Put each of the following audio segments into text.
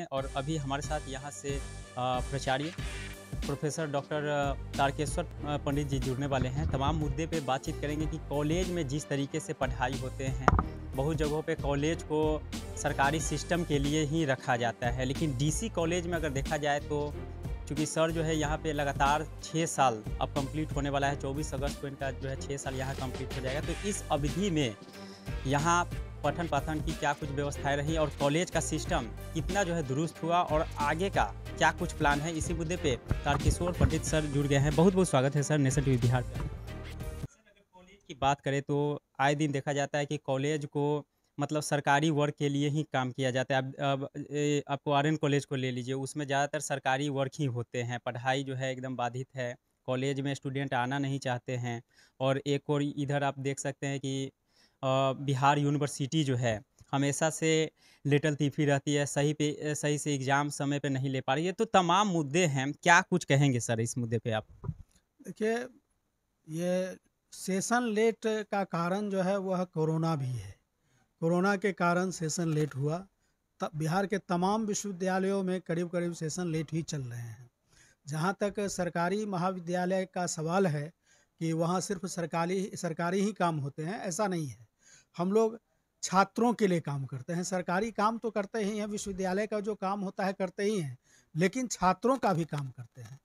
हैं और अभी हमारे साथ यहाँ से प्राचार्य प्रोफेसर डॉक्टर तारकेश्वर पंडित जी जुड़ने वाले हैं तमाम मुद्दे पे बातचीत करेंगे कि कॉलेज में जिस तरीके से पढ़ाई होते हैं बहुत जगहों पे कॉलेज को सरकारी सिस्टम के लिए ही रखा जाता है लेकिन डीसी कॉलेज में अगर देखा जाए तो क्योंकि सर जो है यहाँ पे लगातार छः साल अब कंप्लीट होने वाला है चौबीस अगस्त को इनका जो है छः साल यहाँ कंप्लीट हो जाएगा तो इस अवधि में यहाँ पठन पाठन की क्या कुछ व्यवस्थाएं रही और कॉलेज का सिस्टम कितना जो है दुरुस्त हुआ और आगे का क्या कुछ प्लान है इसी मुद्दे पे तारकिशोर पंडित सर जुड़ गए हैं बहुत बहुत स्वागत है सर नेशनल टीवी बिहार का कॉलेज की बात करें तो आए दिन देखा जाता है कि कॉलेज को मतलब सरकारी वर्क के लिए ही काम किया जाता है अब अब आपको एन कॉलेज को ले लीजिए उसमें ज़्यादातर सरकारी वर्क ही होते हैं पढ़ाई जो है एकदम बाधित है कॉलेज में स्टूडेंट आना नहीं चाहते हैं और एक और इधर आप देख सकते हैं कि बिहार यूनिवर्सिटी जो है हमेशा से लिटल तीफी रहती है सही पे सही से एग्ज़ाम समय पे नहीं ले पा रही है तो तमाम मुद्दे हैं क्या कुछ कहेंगे सर इस मुद्दे पे आप देखिए ये सेशन लेट का कारण जो है वह कोरोना भी है कोरोना के कारण सेशन लेट हुआ तब बिहार के तमाम विश्वविद्यालयों में करीब करीब सेशन लेट ही चल रहे हैं जहाँ तक सरकारी महाविद्यालय का सवाल है कि वहाँ सिर्फ सरकारी सरकारी ही काम होते हैं ऐसा नहीं है हम लोग छात्रों के लिए काम करते हैं सरकारी काम तो करते ही हैं विश्वविद्यालय का जो काम होता है करते ही हैं लेकिन छात्रों का भी काम करते हैं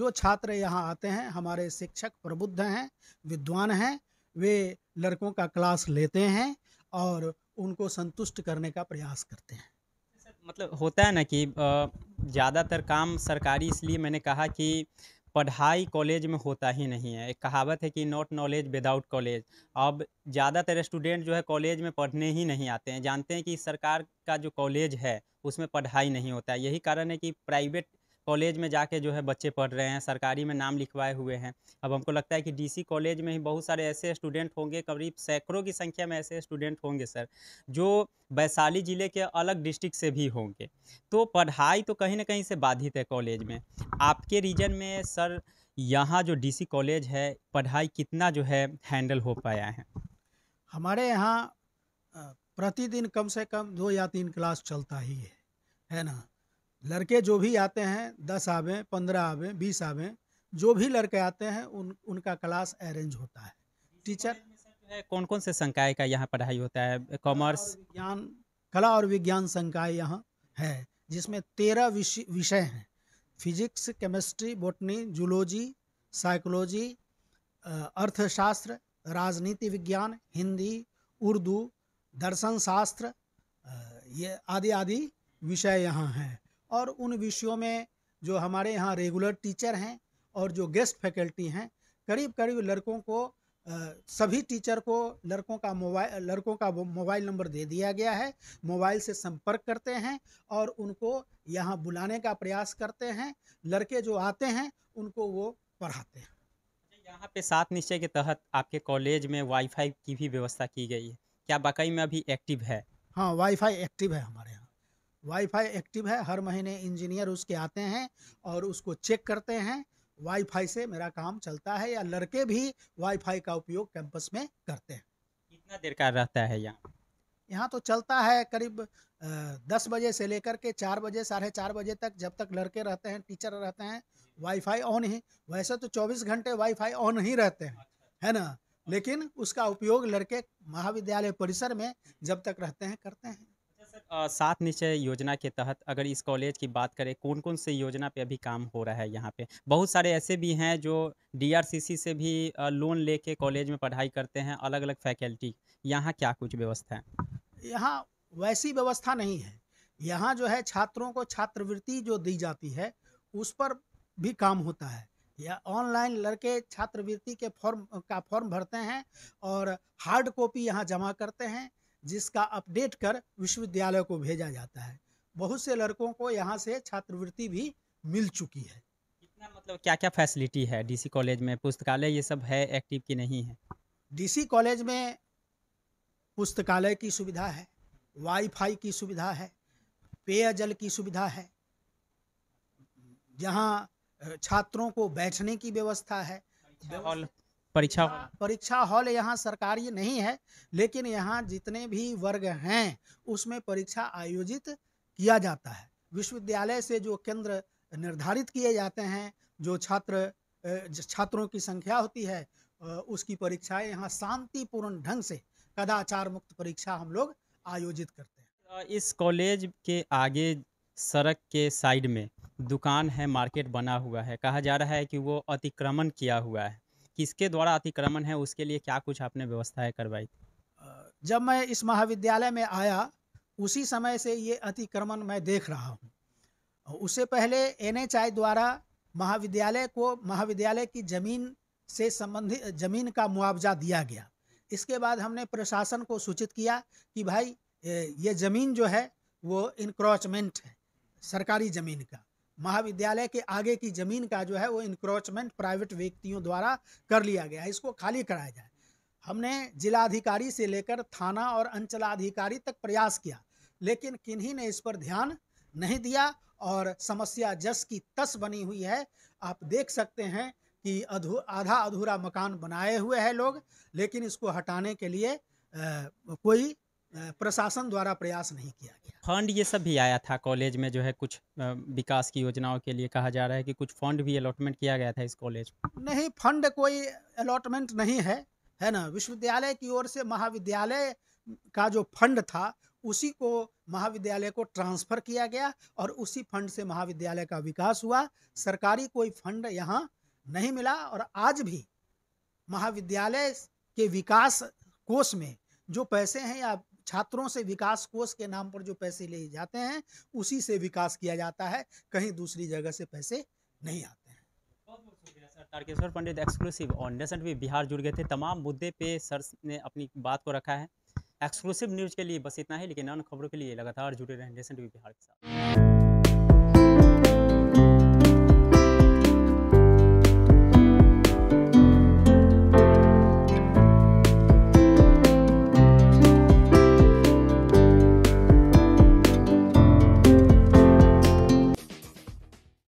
जो छात्र यहाँ आते हैं हमारे शिक्षक प्रबुद्ध हैं विद्वान हैं वे लड़कों का क्लास लेते हैं और उनको संतुष्ट करने का प्रयास करते हैं मतलब होता है ना कि ज़्यादातर काम सरकारी इसलिए मैंने कहा कि पढ़ाई कॉलेज में होता ही नहीं है एक कहावत है कि नॉट नॉलेज विदाउट कॉलेज अब ज़्यादातर स्टूडेंट जो है कॉलेज में पढ़ने ही नहीं आते हैं जानते हैं कि सरकार का जो कॉलेज है उसमें पढ़ाई नहीं होता है यही कारण है कि प्राइवेट कॉलेज में जाके जो है बच्चे पढ़ रहे हैं सरकारी में नाम लिखवाए हुए हैं अब हमको लगता है कि डीसी कॉलेज में ही बहुत सारे ऐसे स्टूडेंट होंगे करीब सैकड़ों की संख्या में ऐसे स्टूडेंट होंगे सर जो वैशाली ज़िले के अलग डिस्ट्रिक्ट से भी होंगे तो पढ़ाई तो कहीं ना कहीं से बाधित है कॉलेज में आपके रीजन में सर यहाँ जो डी कॉलेज है पढ़ाई कितना जो है हैंडल हो पाया है हमारे यहाँ प्रतिदिन कम से कम दो या तीन क्लास चलता ही है है ना लड़के जो भी आते हैं दस आवें पंद्रह आवें बीस आवें जो भी लड़के आते हैं उन उनका क्लास अरेंज होता है टीचर कौन कौन से संकाय का यहाँ पढ़ाई होता है कॉमर्स विज्ञान कला और विज्ञान संकाय यहाँ है जिसमें तेरह विषय हैं physics chemistry botany zoology psychology अर्थशास्त्र राजनीति विज्ञान हिंदी उर्दू दर्शन शास्त्र ये आदि आदि विषय यहाँ हैं और उन विषयों में जो हमारे यहाँ रेगुलर टीचर हैं और जो गेस्ट फैकल्टी हैं करीब करीब लड़कों को सभी टीचर को लड़कों का मोबाइल लड़कों का मोबाइल नंबर दे दिया गया है मोबाइल से संपर्क करते हैं और उनको यहाँ बुलाने का प्रयास करते हैं लड़के जो आते हैं उनको वो पढ़ाते हैं अच्छा, यहाँ पे सात निश्चय के तहत आपके कॉलेज में वाईफाई की भी व्यवस्था की गई है क्या वाकई में अभी एक्टिव है हाँ वाईफाई एक्टिव है हमारे यहाँ वाईफाई एक्टिव है हर महीने इंजीनियर उसके आते हैं और उसको चेक करते हैं वाईफाई से मेरा काम चलता है या लड़के भी वाईफाई का उपयोग कैंपस में करते हैं कितना देर का रहता है यहाँ यहाँ तो चलता है करीब दस बजे से लेकर के चार बजे साढ़े चार बजे तक जब तक लड़के रहते हैं टीचर रहते हैं वाईफाई ऑन ही वैसे तो चौबीस घंटे वाईफाई ऑन ही रहते हैं है ना लेकिन उसका उपयोग लड़के महाविद्यालय परिसर में जब तक रहते हैं करते हैं सात निश्चय योजना के तहत अगर इस कॉलेज की बात करें कौन कौन से योजना पे अभी काम हो रहा है यहाँ पे बहुत सारे ऐसे भी हैं जो डीआरसीसी से भी लोन लेके कॉलेज में पढ़ाई करते हैं अलग अलग फैकल्टी यहाँ क्या कुछ व्यवस्था है यहाँ वैसी व्यवस्था नहीं है यहाँ जो है छात्रों को छात्रवृत्ति जो दी जाती है उस पर भी काम होता है या ऑनलाइन लड़के छात्रवृत्ति के फॉर्म का फॉर्म भरते हैं और हार्ड कॉपी यहाँ जमा करते हैं जिसका अपडेट कर विश्वविद्यालय को भेजा जाता है बहुत से लड़कों को यहाँ से छात्रवृत्ति भी मिल चुकी है कितना मतलब क्या क्या फैसिलिटी है डीसी कॉलेज में पुस्तकालय ये सब है एक्टिव की नहीं है डीसी कॉलेज में पुस्तकालय की सुविधा है वाईफाई की सुविधा है पेयजल की सुविधा है जहाँ छात्रों को बैठने की व्यवस्था है अच्छा, परीक्षा हाँ, परीक्षा हॉल यहाँ सरकारी नहीं है लेकिन यहाँ जितने भी वर्ग हैं उसमें परीक्षा आयोजित किया जाता है विश्वविद्यालय से जो केंद्र निर्धारित किए जाते हैं जो छात्र छात्रों की संख्या होती है उसकी परीक्षाएं यहाँ शांतिपूर्ण ढंग से कदाचार मुक्त परीक्षा हम लोग आयोजित करते हैं इस कॉलेज के आगे सड़क के साइड में दुकान है मार्केट बना हुआ है कहा जा रहा है कि वो अतिक्रमण किया हुआ है किसके द्वारा अतिक्रमण है उसके लिए क्या कुछ आपने व्यवस्थाएं करवाई जब मैं इस महाविद्यालय में आया उसी समय से ये अतिक्रमण मैं देख रहा हूँ उससे पहले एन द्वारा महाविद्यालय को महाविद्यालय की ज़मीन से संबंधित ज़मीन का मुआवजा दिया गया इसके बाद हमने प्रशासन को सूचित किया कि भाई ये ज़मीन जो है वो इनक्रोचमेंट है सरकारी ज़मीन का महाविद्यालय के आगे की जमीन का जो है वो इंक्रोचमेंट प्राइवेट व्यक्तियों द्वारा कर लिया गया इसको खाली कराया जाए हमने जिलाधिकारी से लेकर थाना और अंचलाधिकारी तक प्रयास किया लेकिन किन्हीं ने इस पर ध्यान नहीं दिया और समस्या जस की तस बनी हुई है आप देख सकते हैं कि अधू आधा अधूरा मकान बनाए हुए हैं लोग लेकिन इसको हटाने के लिए आ, कोई प्रशासन द्वारा प्रयास नहीं किया गया फंड ये सब भी आया था कॉलेज में जो है कुछ विकास की योजनाओं के लिए कहा जा रहा है कि कुछ फंड भी अलॉटमेंट किया गया था इस कॉलेज नहीं फंड कोई अलॉटमेंट नहीं है है ना विश्वविद्यालय की ओर से महाविद्यालय का जो फंड था उसी को महाविद्यालय को ट्रांसफर किया गया और उसी फंड से महाविद्यालय का विकास हुआ सरकारी कोई फंड यहाँ नहीं मिला और आज भी महाविद्यालय के विकास कोष में जो पैसे हैं या छात्रों से विकास कोष के नाम पर जो पैसे लिए जाते हैं उसी से विकास किया जाता है कहीं दूसरी जगह से पैसे नहीं आते हैं तारकेश्वर पंडित एक्सक्लूसिव और नेशन भी बिहार जुड़ गए थे तमाम मुद्दे पे सर ने अपनी बात को रखा है एक्सक्लूसिव न्यूज़ के लिए बस इतना ही लेकिन अन्य खबरों के लिए लगातार जुड़े रहें नेशन टीवी बिहार के साथ